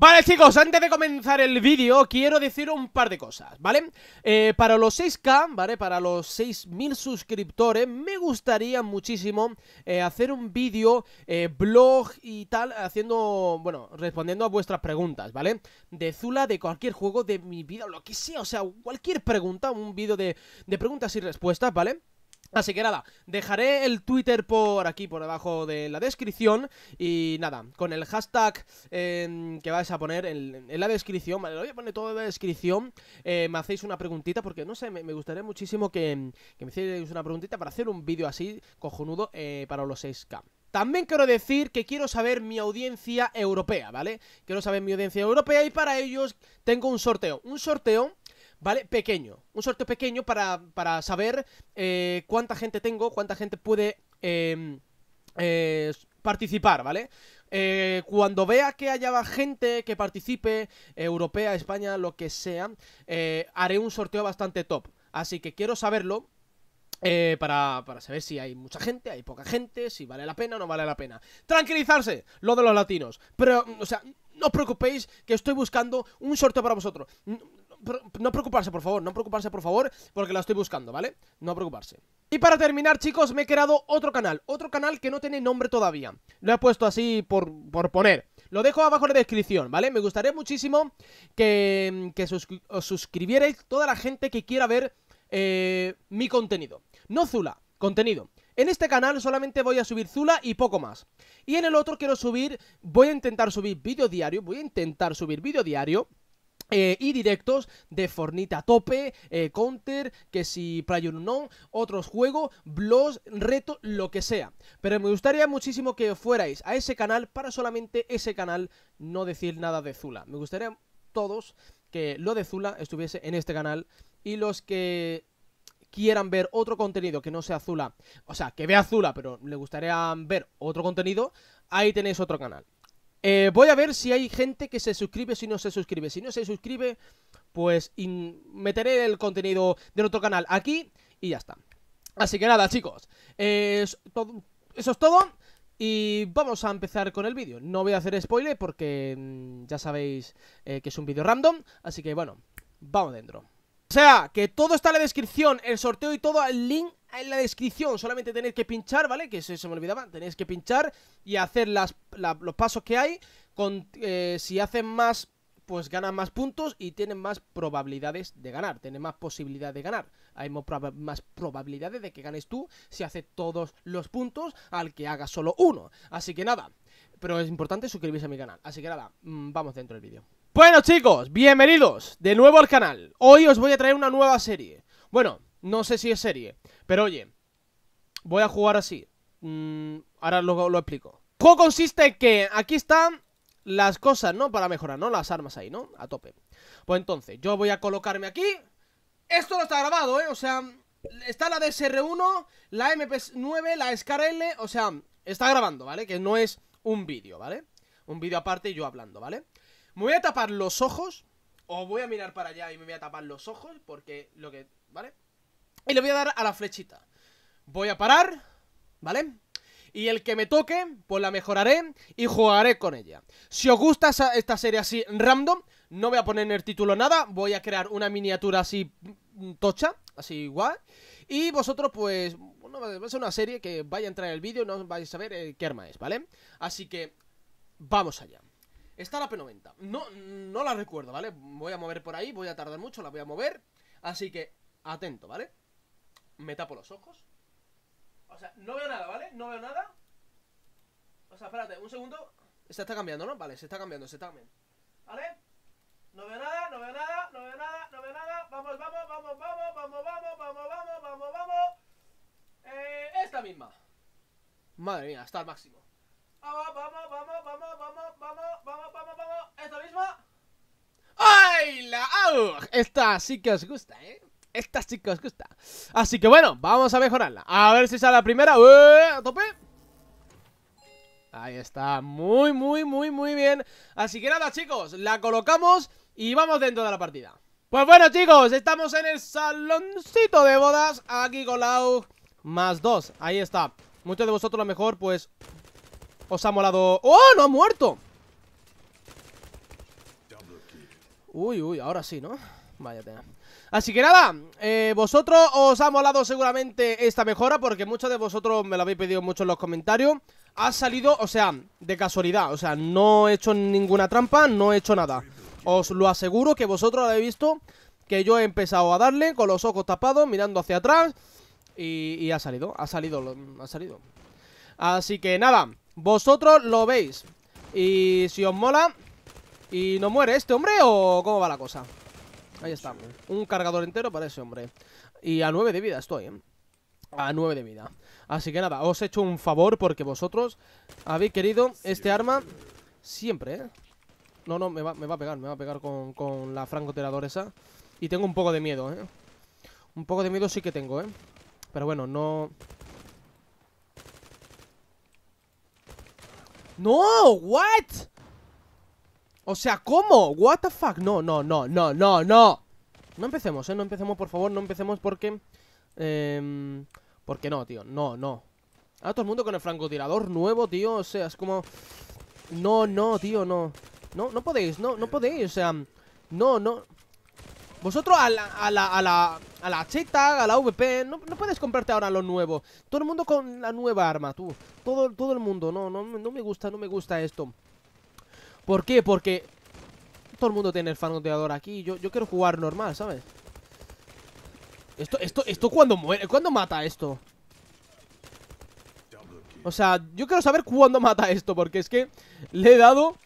Vale chicos, antes de comenzar el vídeo quiero decir un par de cosas, ¿vale? Eh, para los 6k, ¿vale? Para los 6.000 suscriptores me gustaría muchísimo eh, hacer un vídeo, eh, blog y tal, haciendo, bueno, respondiendo a vuestras preguntas, ¿vale? De Zula, de cualquier juego, de mi vida, lo que sea, o sea, cualquier pregunta, un vídeo de preguntas y respuestas, ¿vale? Así que nada, dejaré el Twitter por aquí, por debajo de la descripción. Y nada, con el hashtag em, que vais a poner en, la descripción, vale, lo voy a poner todo en la descripción. Eh, me hacéis una preguntita, porque no sé, me, gustaría muchísimo que, me hicierais una preguntita para hacer un vídeo así, cojonudo, eh, para los 6K. También quiero decir que quiero saber mi audiencia europea, ¿vale? Quiero saber mi audiencia europea y para ellos tengo un sorteo. Un sorteo ¿vale? Pequeño, un sorteo pequeño para, para saber eh, cuánta gente tengo, cuánta gente puede em, eh, participar, ¿vale? Eh, cuando vea que haya gente que participe, europea, España, lo que sea, haré un sorteo bastante top. Así que quiero saberlo para, para, saber si hay mucha gente, hay poca gente, si vale la pena o no vale la pena. Tranquilizarse, lo de los latinos. Pero, o sea, no os preocupéis que estoy buscando un sorteo para vosotros no preocuparse, por favor, no preocuparse, por favor, porque la estoy buscando, ¿vale? No preocuparse. Y para terminar, chicos, me he creado otro canal, otro canal que no tiene nombre todavía. Lo he puesto así por, poner. Lo dejo abajo en la descripción, ¿vale? Me gustaría muchísimo que, que os suscribierais toda la gente que quiera ver eh, mi contenido. No Zula, contenido. En este canal solamente voy a subir Zula y poco más. Y en el otro quiero subir, voy a intentar subir vídeo diario, voy a intentar subir vídeo diario eh, y directos de Fornita a tope, eh, Counter, que si Player Unknown, otros juegos, blogs, Reto, lo que sea. Pero me gustaría muchísimo que fuerais a ese canal para solamente ese canal no decir nada de Zula. Me gustaría todos que lo de Zula estuviese en este canal y los que quieran ver otro contenido que no sea Zula, o sea, que vea Zula, pero le gustaría ver otro contenido, ahí tenéis otro canal. Eh, voy a ver si hay gente que se suscribe, si no se suscribe. Si no se suscribe, pues meteré el contenido del otro canal aquí y ya está. Así que nada, chicos. eso es todo. Y vamos a empezar con el vídeo. No voy a hacer spoiler porque mm, ya sabéis eh, que es un vídeo random. Así que bueno, vamos dentro. O sea, que todo está en la descripción, el sorteo y todo, el link en la descripción solamente tenéis que pinchar, ¿vale? Que se, me olvidaba, tenéis que pinchar y hacer las, los pasos que hay. Con, eh, si hacen más, pues ganan más puntos y tienen más probabilidades de ganar, tienen más posibilidad de ganar. Hay más probabilidades de que ganes tú si haces todos los puntos al que haga solo uno. Así que nada, pero es importante suscribirse a mi canal. Así que nada, mm, vamos dentro del vídeo. Bueno chicos, bienvenidos de nuevo al canal. Hoy os voy a traer una nueva serie. Bueno, no sé si es serie. Pero oye, voy a jugar así. Mm, ahora lo, lo explico. ¿Cómo consiste en que aquí están las cosas, ¿no? Para mejorar, ¿no? Las armas ahí, ¿no? A tope. Pues entonces, yo voy a colocarme aquí. Esto no está grabado, ¿eh? O sea, está la DSR1, la MP9, la SCAR-L, o sea, está grabando, ¿vale? Que no es un vídeo, ¿vale? Un vídeo aparte y yo hablando, ¿vale? Me voy a tapar los ojos, o voy a mirar para allá y me voy a tapar los ojos, porque lo que... ¿Vale? Y le voy a dar a la flechita. Voy a parar, ¿vale? Y el que me toque, pues la mejoraré y jugaré con ella. Si os gusta esta serie así random, no voy a poner en el título nada. Voy a crear una miniatura así mm, tocha, así igual. Y vosotros, pues, bueno, va a ser una serie que vaya a entrar en el vídeo, no vais a ver eh, qué arma es, ¿vale? Así que, vamos allá. Está la P90. No, no la recuerdo, ¿vale? Voy a mover por ahí, voy a tardar mucho, la voy a mover. Así que, atento, ¿vale? me tapo los ojos. O sea, no veo nada, ¿vale? No veo nada. O sea, espérate, un segundo. Esta está cambiando, ¿no? Vale, se está cambiando, se está cambiando. ¿Vale? No veo nada, no veo nada, no veo nada, no veo nada. Vamos, vamos, vamos, vamos, vamos, vamos, vamos, vamos, vamos, vamos. Eh, esta misma. Madre mía, está el máximo. Vamos, vamos, vamos, vamos, vamos, vamos, vamos, vamos, vamos. Esta misma. ¡Ay, la! Esta sí que os gusta, ¿eh? estas chicos, que está Así que bueno, vamos a mejorarla. A ver si sale la primera. ¡Eh! ¡A tope! Ahí está, muy, muy, muy, muy bien Así que nada chicos, la colocamos y vamos dentro de la partida Pues bueno chicos, estamos en el saloncito de bodas Aquí con la U más dos, ahí está Muchos de vosotros a lo mejor pues os ha molado ¡Oh, no ha muerto! Uy, uy, ahora sí, ¿no? Vaya Así que nada, eh, vosotros os ha molado seguramente esta mejora porque muchos de vosotros me lo habéis pedido mucho en los comentarios. Ha salido, o sea, de casualidad, o sea, no he hecho ninguna trampa, no he hecho nada. Os lo aseguro que vosotros lo habéis visto que yo he empezado a darle con los ojos tapados, mirando hacia atrás y, y ha salido, ha salido, ha salido. Así que nada, vosotros lo veis. Y si os mola, ¿y no muere este hombre o cómo va la cosa? Ahí está. Un cargador entero para ese hombre. Y a 9 de vida estoy, ¿eh? A 9 de vida. Así que nada, os he hecho un favor porque vosotros habéis querido este arma siempre, ¿eh? No, no, me va, me va a pegar, me va a pegar con, con la francotiradora esa. Y tengo un poco de miedo, ¿eh? Un poco de miedo sí que tengo, ¿eh? Pero bueno, no... ¡No! ¿What? O sea, ¿cómo? What the fuck No, no, no, no, no, no No empecemos, eh, no empecemos, por favor, no empecemos porque eh, em, Porque no, tío, no, no A todo el mundo con el francotirador nuevo, tío O sea, es como... No, no, tío, no No, no podéis, no, no podéis, o sea No, no vosotros a la, a la, a la, a la cheta, a la VP, no, no, puedes comprarte ahora lo nuevo. Todo el mundo con la nueva arma, tú. Todo, todo el mundo, no, no, no me gusta, no me gusta esto. ¿Por qué? Porque todo el mundo tiene el fanoteador aquí. Yo, yo quiero jugar normal, ¿sabes? Esto, esto, esto, ¿cuándo muere? ¿Cuándo mata esto? O sea, yo quiero saber cuándo mata esto Porque es que le he dado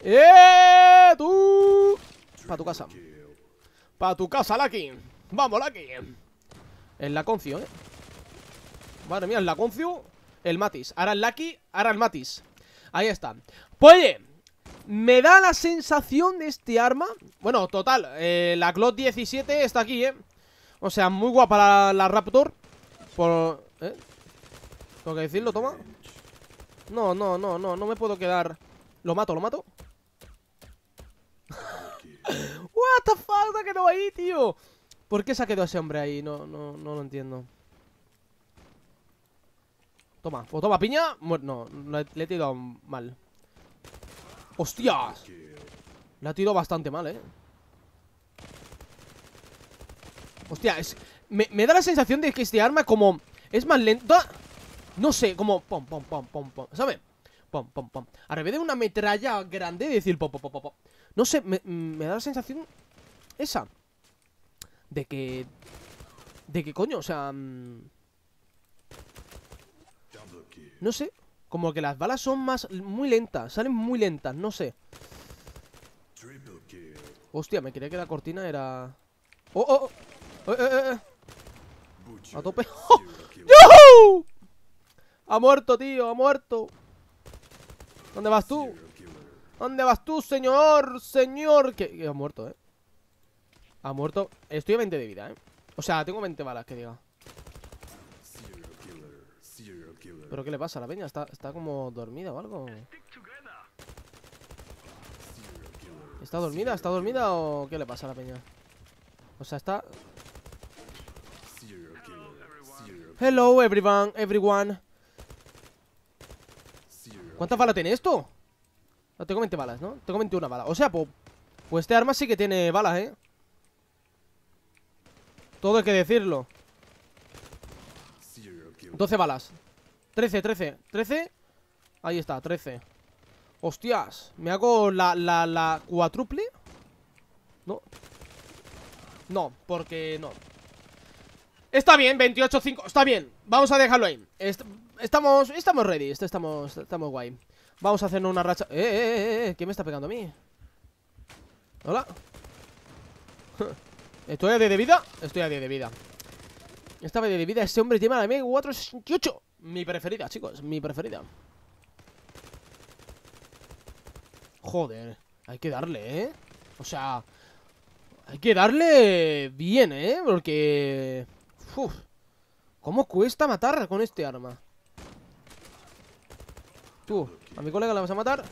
¡Eh! ¡Tú! Para tu casa Para tu casa, Lucky Vamos, Lucky El Laconcio, eh Madre mía, el Laconcio El Matis Ahora el Lucky, ahora el Matis Ahí está Pues me da la sensación de este arma Bueno, total, eh, la Glock 17 está aquí, ¿eh? O sea, muy guapa la, Raptor Por... ¿eh? Tengo que decirlo, toma No, no, no, no, no me puedo quedar Lo mato, lo mato What the fuck, que no ahí, tío ¿Por qué se ha quedado ese hombre ahí? No, no, no lo entiendo Toma, o pues toma piña No, le he tirado mal ¡Hostias! La tiro bastante mal, ¿eh? Hostia, es... Me, da la sensación de que este arma como... Es más lenta... No sé, como... Pom, pom, pom, pom, pom. ¿Sabes? Pom, pom, pom. A revés de una metralla grande decir... Pom, pom, pom, No sé, me da la sensación... Esa. De que... De que coño, o sea... Mm, no sé. Como que las balas son más... Muy lentas, salen muy lentas, no sé. Hostia, me creía que la cortina era... ¡Oh, oh! oh! ¡Eh, eh, eh, ¡A tope! ¡Ha muerto, tío! ¡Ha muerto! ¿Dónde vas tú? ¿Dónde vas tú, señor? ¡Señor! que ha muerto, ¿eh? Ha muerto... Estoy a 20 de vida, ¿eh? O sea, tengo 20 balas, que diga ¿Pero qué le pasa a la peña? ¿Está, como dormida o algo? ¿Está dormida? ¿Está dormida o qué le pasa a la peña? O sea, está... Hello everyone, everyone. ¿Cuántas balas tiene esto? No, tengo 20 balas, ¿no? Tengo 21 balas. O sea, pues, pues este arma sí que tiene balas, ¿eh? Todo hay que decirlo. 12 balas. 13, 13, 13 Ahí está, 13 Hostias, me hago la, la, la cuatruple No No, porque no Está bien, 28, 5, está bien Vamos a dejarlo ahí Estamos, estamos ready, estamos, estamos guay Vamos a hacernos una racha eh, eh, eh, eh, eh me está pegando a mí? Hola Estoy a 10 de vida Estoy a 10 de vida Estaba a 10 de vida ese hombre lleva a mí 468 mi preferida, chicos, mi preferida Joder, hay que darle, ¿eh? O sea, hay que darle bien, ¿eh? Porque... Uf, ¿Cómo cuesta matar con este arma? Tú, a mi colega la vas a matar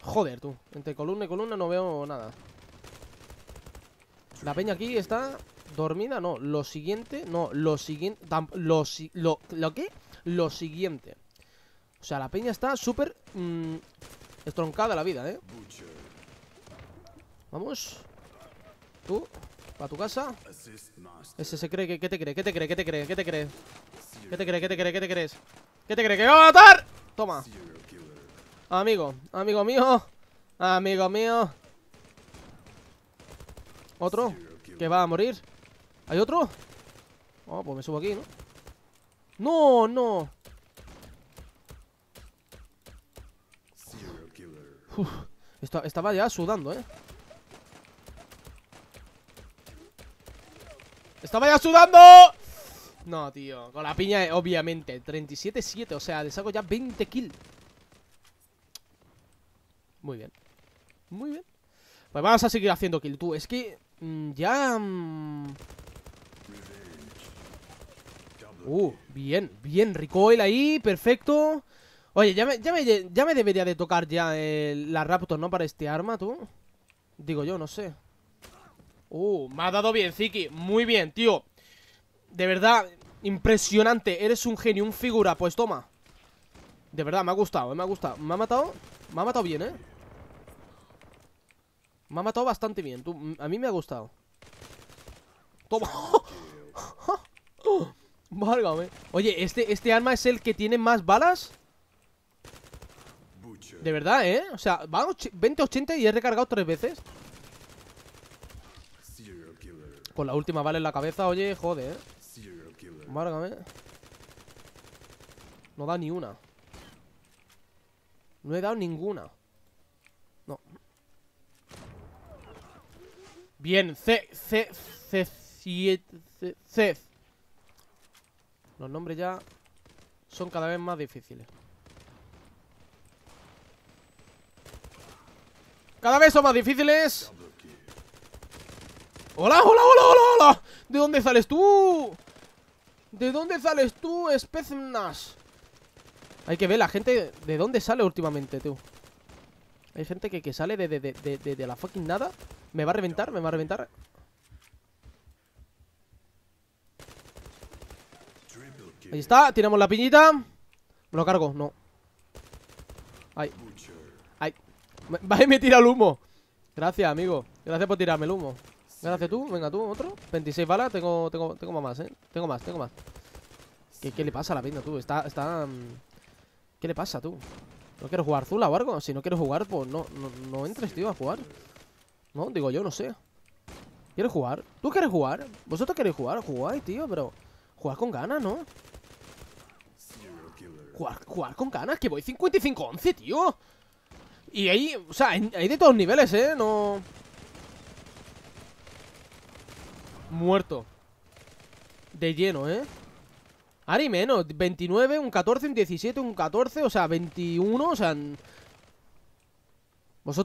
Joder, tú Entre columna y columna no veo nada La peña aquí está Dormida no, lo siguiente, no, lo siguiente, lo, lo, lo que, lo siguiente. O sea, la peña está súper mm, estroncada la vida, ¿eh? Vamos. Tú, para tu casa. Ese se cree que, ¿qué te cree? ¿Qué te cree? ¿Qué te cree? ¿Qué te cree? ¿Qué te cree? ¿Qué te cree? ¿Qué te crees? ¿Qué te cree? ¡Que va a matar! Toma. Amigo, amigo mío. Amigo mío. Otro que va a morir ¿Hay otro? Oh, pues me subo aquí, ¿no? ¡No, no! estaba ya sudando, ¿eh? ¡Estaba ya sudando! No, tío, con la piña, obviamente 37-7, o sea, le saco ya 20 kills Muy bien Muy bien Pues vamos a seguir haciendo kill, tú Es que mm, ya... Mm, Uh, bien, bien, recoil ahí, perfecto Oye, ya me, debería de tocar ya la Raptor, ¿no? Para este arma, tú Digo yo, no sé Uh, me ha dado bien, Ziki Muy bien, tío De verdad, impresionante Eres un genio, un figura, pues toma De verdad, me ha gustado, eh, me ha gustado Me ha matado, me ha matado bien, ¿eh? Me ha matado bastante bien tú, A mí me ha gustado Toma Válgame. Oye, ¿este, ¿este arma es el que tiene más balas? De verdad, ¿eh? O sea, va 20-80 y he recargado tres veces. Con la última bala en la cabeza, oye, jode, ¿eh? Válgame. No da ni una. No he dado ninguna. No. Bien, C, C, C, C, C, C, los nombres ya son cada vez más difíciles. Cada vez son más difíciles. ¡Hola, hola, hola, hola, hola! ¿De dónde sales tú? ¿De dónde sales tú, Speznas? Hay que ver la gente de dónde sale últimamente, tú. Hay gente que, sale de, de, de, de, la fucking nada. Me va a reventar, me va a reventar. Ahí está, tiramos la piñita. Me lo cargo, no. Ay. Ay. Me, me tira el humo. Gracias, amigo. Gracias por tirarme el humo. Gracias tú, venga tú, otro 26 balas, tengo, tengo, tengo más, eh Tengo más, tengo más ¿Qué, le pasa a la pinta, tú? Está, está... Mm, ¿Qué le pasa, tú? ¿No quiero jugar Zula o algo? Si no quiero jugar, pues no, no, no, entres, tío, a jugar No, digo yo, no sé ¿Quieres jugar? ¿Tú quieres jugar? ¿Vosotros queréis jugar? Jugáis, tío, pero... Jugar con ganas, ¿no? Jugar, con ganas, que voy 55-11, tío. Y ahí, o sea, hay de todos niveles, ¿eh? No... Muerto. De lleno, ¿eh? Ahora y menos. 29, un 14, un 17, un 14, o sea, 21, o sea... Vosotros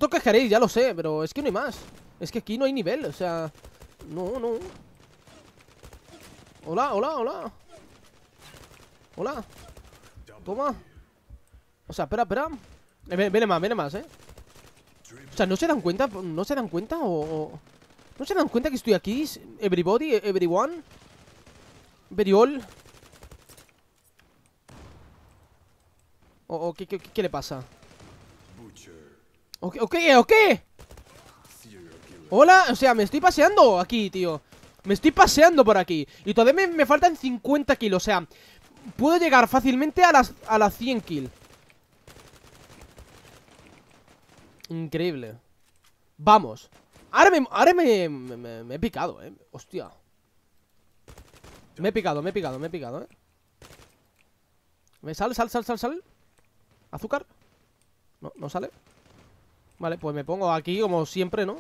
Vosotros queréis, ya lo sé, pero es que no hay más. Es que aquí no hay nivel, o sea... No, no. Hola, hola, hola. Hola. Toma. O sea, espera, espera. Eh, más, viene más, eh. O sea, ¿no se dan cuenta? ¿No se dan cuenta? ¿O, no se dan cuenta que estoy aquí? Everybody, everyone. Very all. ¿O, o qué le pasa? Ok, ok, ¿O Hola, o sea, me estoy paseando aquí, tío. Me estoy paseando por aquí Y todavía me, faltan 50 kills, o sea Puedo llegar fácilmente a las, a las 100 kills Increíble Vamos Ahora me, ahora me, he picado, eh Hostia Me he picado, me he picado, me he picado, eh Me sale, ¿Sale? sal, sal, sal Azúcar No, no sale Vale, pues me pongo aquí como siempre, ¿no?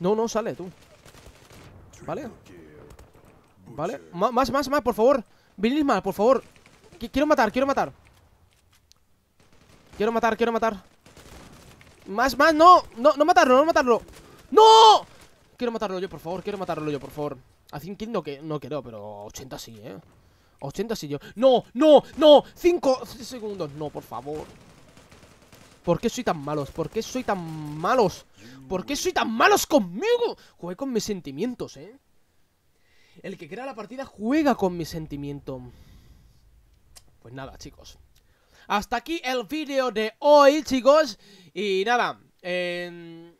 No, no, sale tú. ¿Vale? ¿Vale? más, más, más, por favor. Venid más, por favor. quiero matar, quiero matar. Quiero matar, quiero matar. Más, más, no. No, no matarlo, no matarlo. ¡No! Quiero matarlo yo, por favor. Quiero matarlo yo, por favor. A 100 no, que, no quiero, pero 80 sí, ¿eh? 80 sí yo. ¡No, no, no! 5 segundos. No, por favor. ¿Por qué soy tan malos? ¿Por qué soy tan malos? ¿Por qué soy tan malos conmigo? Jugué con mis sentimientos, ¿eh? El que crea la partida juega con mis sentimientos. Pues nada, chicos. Hasta aquí el vídeo de hoy, chicos. Y nada, eh,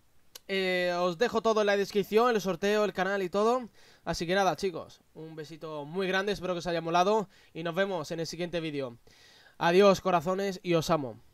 os dejo todo en la descripción, el sorteo, el canal y todo. Así que nada, chicos, un besito muy grande, espero que os haya molado y nos vemos en el siguiente vídeo. Adiós, corazones, y os amo.